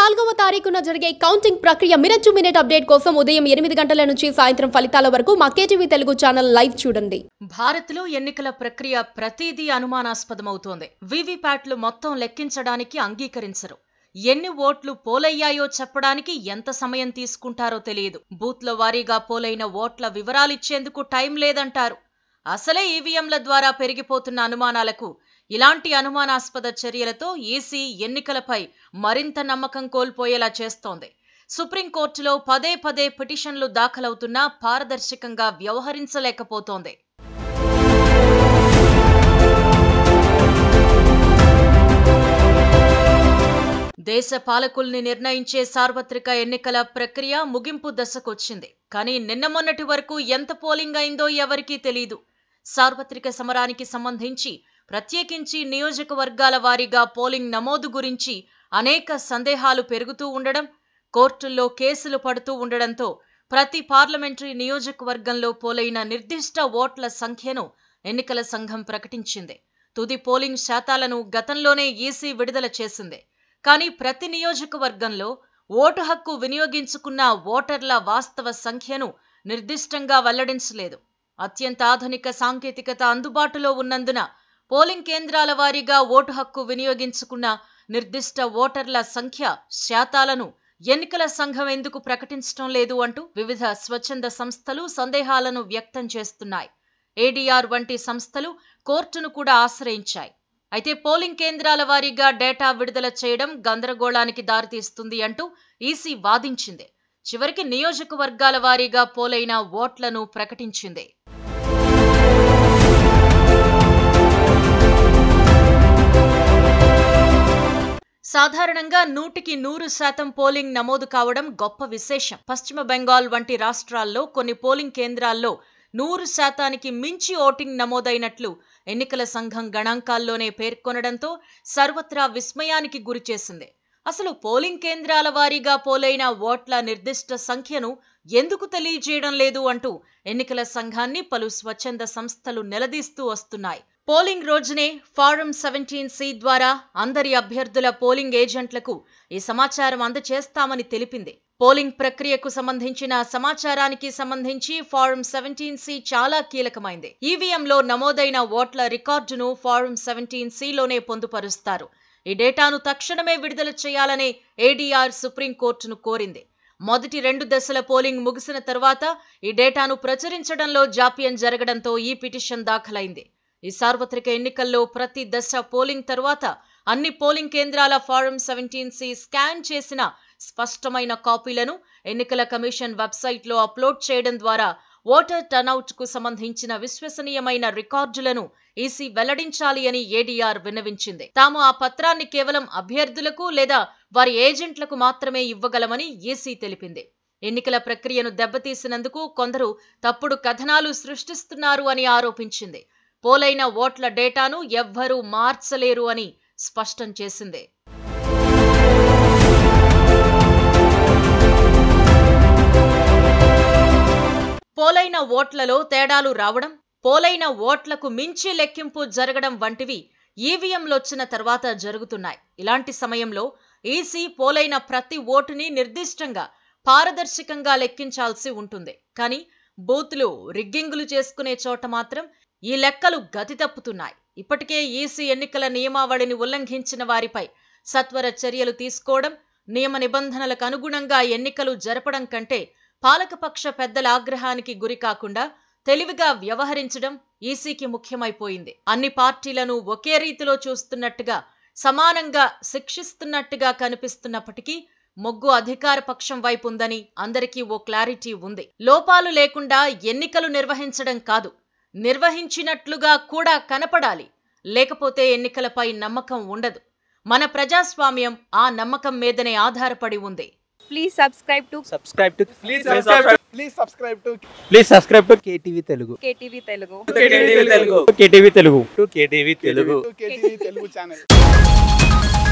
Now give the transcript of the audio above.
నాలుగవ తారీఖున జరిగే కౌంటింగ్ ప్రక్రియ మినచ్చు మినిట్ అప్డేట్ కోసం ఉదయం ఎనిమిది గంటల నుంచి సాయంత్రం ఫలితాల వరకు మా కేటీవీ తెలుగు ఛానల్ లైవ్ చూడండి భారత్ లో ఎన్నికల ప్రక్రియ ప్రతిదీ అనుమానాస్పదమవుతోంది వివిప్యాట్లు మొత్తం లెక్కించడానికి అంగీకరించరు ఎన్ని ఓట్లు పోలయ్యాయో చెప్పడానికి ఎంత సమయం తీసుకుంటారో తెలియదు బూత్ల వారీగా పోలైన ఓట్ల వివరాలిచ్చేందుకు టైం లేదంటారు అసలే ఈవీఎంల ద్వారా పెరిగిపోతున్న అనుమానాలకు ఇలాంటి అనుమానాస్పద చర్యలతో ఈసీ ఎన్నికలపై మరింత నమ్మకం కోల్పోయేలా చేస్తోంది సుప్రీంకోర్టులో పదే పదే పిటిషన్లు దాఖలవుతున్నా పారదర్శకంగా వ్యవహరించలేకపోతోంది దేశ పాలకుల్ని నిర్ణయించే సార్వత్రిక ఎన్నికల ప్రక్రియ ముగింపు దశకొచ్చింది కానీ నిన్న మొన్నటి వరకు ఎంత పోలింగ్ అయిందో ఎవరికీ తెలీదు సార్వత్రిక సమరానికి సంబంధించి ప్రత్యేకించి నియోజకవర్గాల వారీగా పోలింగ్ నమోదు గురించి అనేక సందేహాలు పెరుగుతూ ఉండడం కోర్టుల్లో కేసులు పడుతూ ఉండడంతో ప్రతి పార్లమెంటరీ నియోజకవర్గంలో పోలైన నిర్దిష్ట ఓట్ల సంఖ్యను ఎన్నికల సంఘం ప్రకటించింది తుది పోలింగ్ శాతాలను గతంలోనే ఈసీ విడుదల చేసింది కానీ ప్రతి నియోజకవర్గంలో ఓటు హక్కు వినియోగించుకున్న ఓటర్ల వాస్తవ సంఖ్యను నిర్దిష్టంగా వెల్లడించలేదు అత్యంత ఆధునిక సాంకేతికత అందుబాటులో ఉన్నందున పోలింగ్ కేంద్రాల వారీగా ఓటు హక్కు వినియోగించుకున్న నిర్దిష్ట ఓటర్ల సంఖ్య శాతాలను ఎన్నికల సంఘం ఎందుకు ప్రకటించడం లేదు అంటూ వివిధ స్వచ్ఛంద సంస్థలు సందేహాలను వ్యక్తం చేస్తున్నాయి ఏడీఆర్ వంటి సంస్థలు కోర్టును కూడా ఆశ్రయించాయి అయితే పోలింగ్ కేంద్రాల వారీగా డేటా విడుదల చేయడం గందరగోళానికి దారితీస్తుంది అంటూ ఈసీ వాదించింది చివరికి నియోజకవర్గాల వారీగా పోలైన ఓట్లను ప్రకటించింది సాధారణంగా నూటికి నూరు శాతం పోలింగ్ నమోదు కావడం గొప్ప విశేషం పశ్చిమ బెంగాల్ వంటి రాష్ట్రాల్లో కొన్ని పోలింగ్ కేంద్రాల్లో నూరు శాతానికి మించి ఓటింగ్ నమోదైనట్లు ఎన్నికల సంఘం గణాంకాల్లోనే పేర్కొనడంతో సర్వత్రా విస్మయానికి గురిచేసింది అసలు పోలింగ్ కేంద్రాల వారీగా పోలైన ఓట్ల నిర్దిష్ట సంఖ్యను ఎందుకు తెలియజేయడం లేదు అంటూ ఎన్నికల సంఘాన్ని పలు స్వచ్ఛంద సంస్థలు నిలదీస్తూ వస్తున్నాయి పోలింగ్ రోజునే ఫారం సెవెంటీన్ సి ద్వారా అందరి అభ్యర్థుల పోలింగ్ ఏజెంట్లకు ఈ సమాచారం అందజేస్తామని తెలిపింది పోలింగ్ ప్రక్రియకు సంబంధించిన సమాచారానికి సంబంధించి ఫారం సెవెంటీన్ సి చాలా కీలకమైంది ఈవీఎంలో నమోదైన ఓట్ల రికార్డును ఫారం సెవెంటీన్ సిలోనే పొందుపరుస్తారు ఈ డేటాను తక్షణమే విడుదల చేయాలని ఏడీఆర్ సుప్రీంకోర్టును కోరింది మొదటి రెండు దశల పోలింగ్ ముగిసిన తర్వాత ఈ డేటాను ప్రచురించడంలో జాప్యం జరగడంతో ఈ పిటిషన్ దాఖలైంది ఈ సార్వత్రిక ఎన్నికల్లో ప్రతి దశ పోలింగ్ తర్వాత అన్ని పోలింగ్ కేంద్రాల ఫారం సెవెంటీన్ సి స్కాన్ చేసిన స్పష్టమైన కాపీలను ఎన్నికల కమిషన్ వెబ్సైట్లో అప్లోడ్ చేయడం ద్వారా ఓటర్ టర్నౌట్ కు సంబంధించిన విశ్వసనీయమైన రికార్డులను ఈసీ వెల్లడించాలి అని ఏడీఆర్ విన్నవించింది తాము ఆ పత్రాన్ని కేవలం అభ్యర్థులకు లేదా వారి ఏజెంట్లకు మాత్రమే ఇవ్వగలమని ఈసీ తెలిపింది ఎన్నికల ప్రక్రియను దెబ్బతీసినందుకు కొందరు తప్పుడు కథనాలు సృష్టిస్తున్నారు అని ఆరోపించింది పోలైన ఓట్ల డేటాను ఎవ్వరూ మార్చలేరు అని స్పష్టం చేసింది పోలైన ఓట్లలో తేడాలు రావడం పోలైన ఓట్లకు మించి లెక్కింపు జరగడం వంటివి ఈవీఎంలొచ్చిన తర్వాత జరుగుతున్నాయి ఇలాంటి సమయంలో ఈసీ పోలైన ప్రతి ఓటుని నిర్దిష్టంగా పారదర్శకంగా లెక్కించాల్సి ఉంటుంది కానీ బూత్లు రిగ్గింగులు చేసుకునే చోట మాత్రం ఈ లెక్కలు గతి తప్పుతున్నాయి ఇప్పటికే ఈసీ ఎన్నికల నియమావళిని ఉల్లంఘించిన వారిపై సత్వర చర్యలు తీసుకోవడం నియమ నిబంధనలకు అనుగుణంగా ఎన్నికలు జరపడం కంటే పాలకపక్ష పెద్దల ఆగ్రహానికి గురి కాకుండా తెలివిగా వ్యవహరించడం ఈసీకి ముఖ్యమైపోయింది అన్ని పార్టీలను ఒకే రీతిలో చూస్తున్నట్టుగా సమానంగా శిక్షిస్తున్నట్టుగా కనిపిస్తున్నప్పటికీ మొగ్గు అధికార పక్షం వైపు ఉందని అందరికీ ఓ క్లారిటీ ఉంది లోపాలు లేకుండా ఎన్నికలు నిర్వహించడం కాదు నిర్వహించినట్లుగా కూడా కనపడాలి లేకపోతే ఎన్నికలపై నమ్మకం ఉండదు మన ప్రజాస్వామ్యం ఆ నమ్మకం మీదనే ఆధారపడి ఉంది please subscribe to subscribe to please subscribe please subscribe to please subscribe to KTV Telugu KTV Telugu KTV Telugu KTV Telugu to KTV Telugu KTV Telugu channel